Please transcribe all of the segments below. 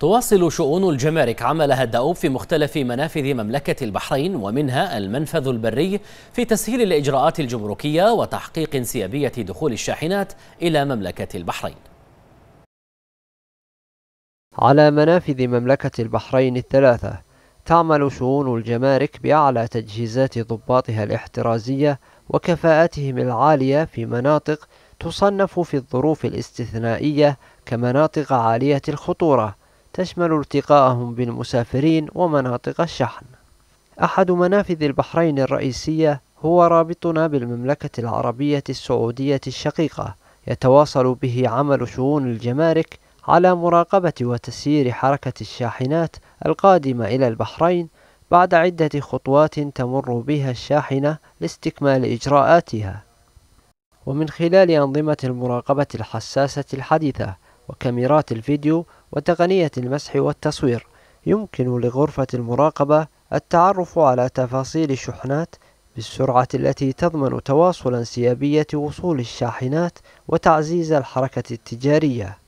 تواصل شؤون الجمارك عملها الدؤوب في مختلف منافذ مملكة البحرين ومنها المنفذ البري في تسهيل الإجراءات الجمركية وتحقيق انسيابية دخول الشاحنات إلى مملكة البحرين على منافذ مملكة البحرين الثلاثة تعمل شؤون الجمارك بأعلى تجهيزات ضباطها الاحترازية وكفاءتهم العالية في مناطق تصنف في الظروف الاستثنائية كمناطق عالية الخطورة تشمل التقاءهم بالمسافرين ومناطق الشحن أحد منافذ البحرين الرئيسية هو رابطنا بالمملكة العربية السعودية الشقيقة يتواصل به عمل شؤون الجمارك على مراقبة وتسيير حركة الشاحنات القادمة إلى البحرين بعد عدة خطوات تمر بها الشاحنة لاستكمال إجراءاتها ومن خلال أنظمة المراقبة الحساسة الحديثة وكاميرات الفيديو وتقنية المسح والتصوير يمكن لغرفة المراقبة التعرف على تفاصيل الشحنات بالسرعة التي تضمن تواصل انسيابية وصول الشاحنات وتعزيز الحركة التجارية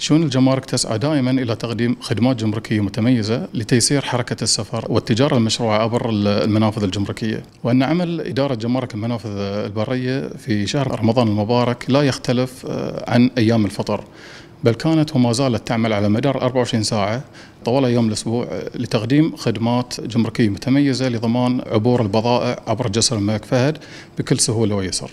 شؤون الجمارك تسعى دائما إلى تقديم خدمات جمركية متميزة لتيسير حركة السفر والتجارة المشروعة عبر المنافذ الجمركية وأن عمل إدارة جمارك المنافذ البرية في شهر رمضان المبارك لا يختلف آه، عن أيام الفطر بل كانت وما زالت تعمل على مدار 24 ساعة طوال أيام الأسبوع لتقديم خدمات جمركية متميزة لضمان عبور البضائع عبر جسر الملك فهد بكل سهولة ويسر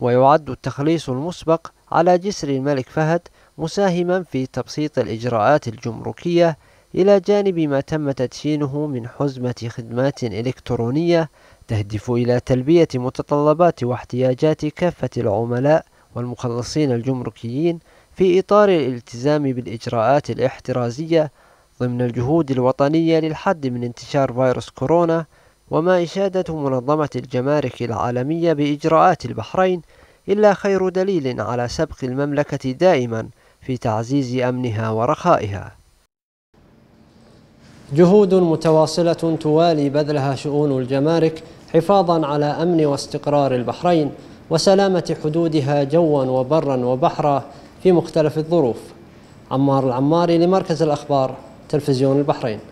ويعد التخليص المسبق على جسر الملك فهد مساهما في تبسيط الإجراءات الجمركية إلى جانب ما تم تدشينه من حزمة خدمات إلكترونية تهدف إلى تلبية متطلبات واحتياجات كافة العملاء والمخلصين الجمركيين في إطار الالتزام بالإجراءات الاحترازية ضمن الجهود الوطنية للحد من انتشار فيروس كورونا وما إشادة منظمة الجمارك العالمية بإجراءات البحرين إلا خير دليل على سبق المملكة دائما في تعزيز أمنها ورخائها جهود متواصلة توالي بذلها شؤون الجمارك حفاظا على أمن واستقرار البحرين وسلامة حدودها جوا وبرا وبحرا في مختلف الظروف عمار العماري لمركز الأخبار تلفزيون البحرين